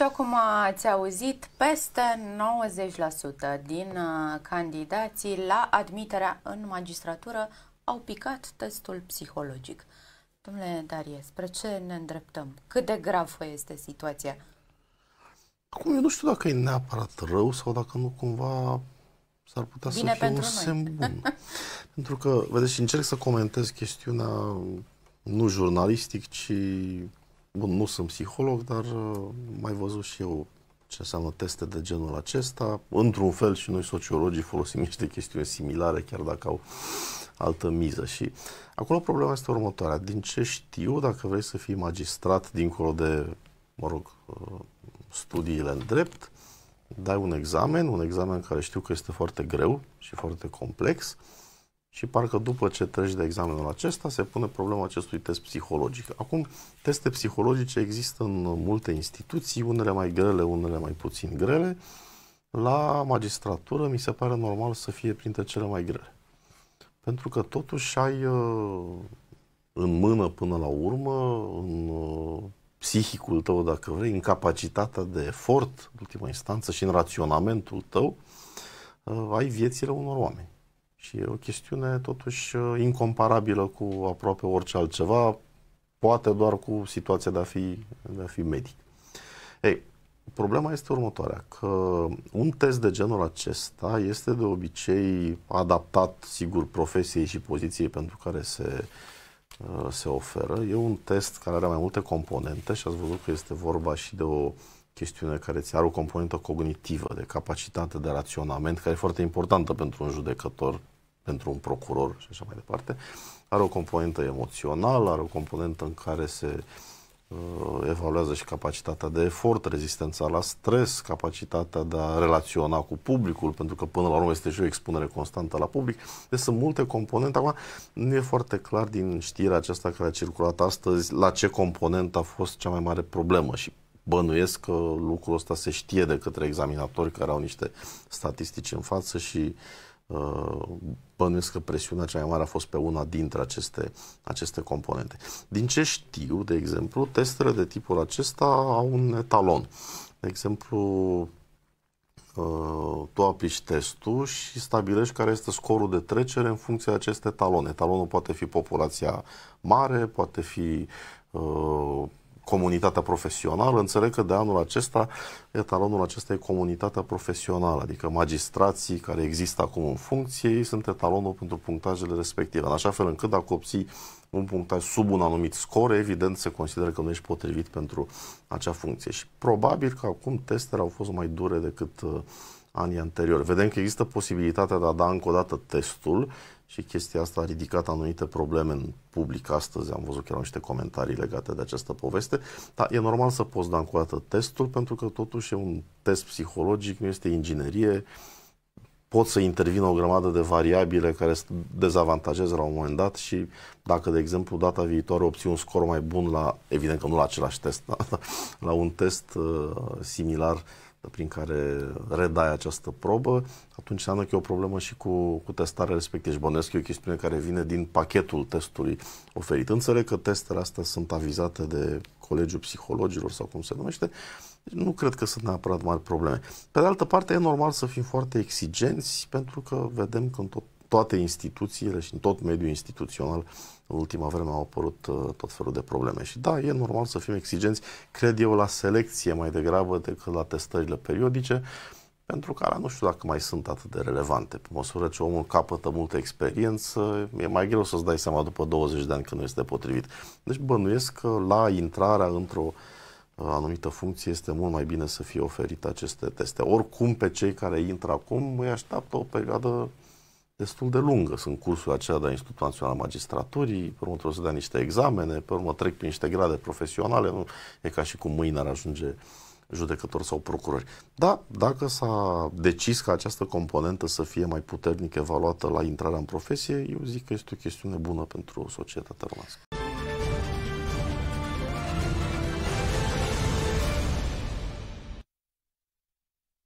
Așa cum ați auzit, peste 90% din uh, candidații la admiterea în magistratură au picat testul psihologic. Domnule Darie, spre ce ne îndreptăm? Cât de gravă este situația? Acum eu nu știu dacă e neapărat rău sau dacă nu cumva s-ar putea Bine să fie un noi. semn bun. pentru că, vedeți, încerc să comentez chestiunea nu jurnalistic, ci Bun, nu sunt psiholog, dar uh, mai văzut și eu ce înseamnă teste de genul acesta. Într-un fel și noi sociologii folosim niște chestiuni similare, chiar dacă au altă miză. Și acolo problema este următoarea. Din ce știu, dacă vrei să fii magistrat dincolo de, mă rog, uh, studiile în drept, dai un examen, un examen care știu că este foarte greu și foarte complex, uh, și parcă după ce treci de examenul acesta se pune problema acestui test psihologic. Acum, teste psihologice există în multe instituții, unele mai grele, unele mai puțin grele. La magistratură mi se pare normal să fie printre cele mai grele. Pentru că totuși ai uh, în mână până la urmă, în uh, psihicul tău, dacă vrei, în capacitatea de efort, ultima instanță, și în raționamentul tău, uh, ai viețile unor oameni. Și e o chestiune totuși uh, incomparabilă cu aproape orice altceva, poate doar cu situația de a fi, de a fi medic. Ei, problema este următoarea, că un test de genul acesta este de obicei adaptat, sigur, profesiei și poziției pentru care se, uh, se oferă. E un test care are mai multe componente și ați văzut că este vorba și de o chestiune care ți are o componentă cognitivă, de capacitate de raționament, care e foarte importantă pentru un judecător pentru un procuror și așa mai departe, are o componentă emoțională, are o componentă în care se uh, evaluează și capacitatea de efort, rezistența la stres, capacitatea de a relaționa cu publicul, pentru că până la urmă este și o expunere constantă la public. Deci sunt multe componente. Acum nu e foarte clar din știrea aceasta care a circulat astăzi la ce component a fost cea mai mare problemă și bănuiesc că lucrul ăsta se știe de către examinatori care au niște statistici în față și uh, bănuiesc că presiunea cea mai mare a fost pe una dintre aceste, aceste componente. Din ce știu, de exemplu, testele de tipul acesta au un etalon. De exemplu, uh, tu aplici testul și stabilești care este scorul de trecere în funcție de acest etalon. Etalonul poate fi populația mare, poate fi uh, comunitatea profesională. Înțeleg că de anul acesta, etalonul acesta e comunitatea profesională, adică magistrații care există acum în funcție, ei sunt etalonul pentru punctajele respective, în așa fel încât dacă obții un punctaj sub un anumit scor, evident se consideră că nu ești potrivit pentru acea funcție. Și probabil că acum testele au fost mai dure decât uh, anii anteriori. Vedem că există posibilitatea de a da încă o dată testul și chestia asta a ridicat anumite probleme în public astăzi. Am văzut chiar niște comentarii legate de această poveste. Dar e normal să poți da încă o dată testul pentru că totuși e un test psihologic, nu este inginerie. Pot să intervină o grămadă de variabile care se dezavantajeze la un moment dat și dacă, de exemplu, data viitoare obții un scor mai bun la, evident că nu la același test, da? la un test uh, similar, prin care redai această probă, atunci înseamnă că e o problemă și cu, cu testarea respectivă. Și bănesc e o chestiune care vine din pachetul testului oferit. Înțeleg că testele astea sunt avizate de Colegiul Psihologilor sau cum se numește, deci nu cred că sunt neapărat mari probleme. Pe de altă parte, e normal să fim foarte exigenți pentru că vedem că în tot toate instituțiile și în tot mediul instituțional în ultima vreme au apărut uh, tot felul de probleme. Și da, e normal să fim exigenți, cred eu, la selecție mai degrabă decât la testările periodice, pentru că nu știu dacă mai sunt atât de relevante. Pe măsură ce omul capătă multă experiență, e mai greu să-ți dai seama după 20 de ani că nu este potrivit. Deci bănuiesc că la intrarea într-o uh, anumită funcție este mult mai bine să fie oferite aceste teste. Oricum, pe cei care intră acum îi așteaptă o perioadă destul de lungă. Sunt cursul acela de la Institutul Național Magistraturii, pe urmă trebuie să dea niște examene, pe urmă trec prin niște grade profesionale, nu e ca și cum mâine ar ajunge judecător sau procurori. Da, dacă s-a decis ca această componentă să fie mai puternic evaluată la intrarea în profesie, eu zic că este o chestiune bună pentru societatea românească.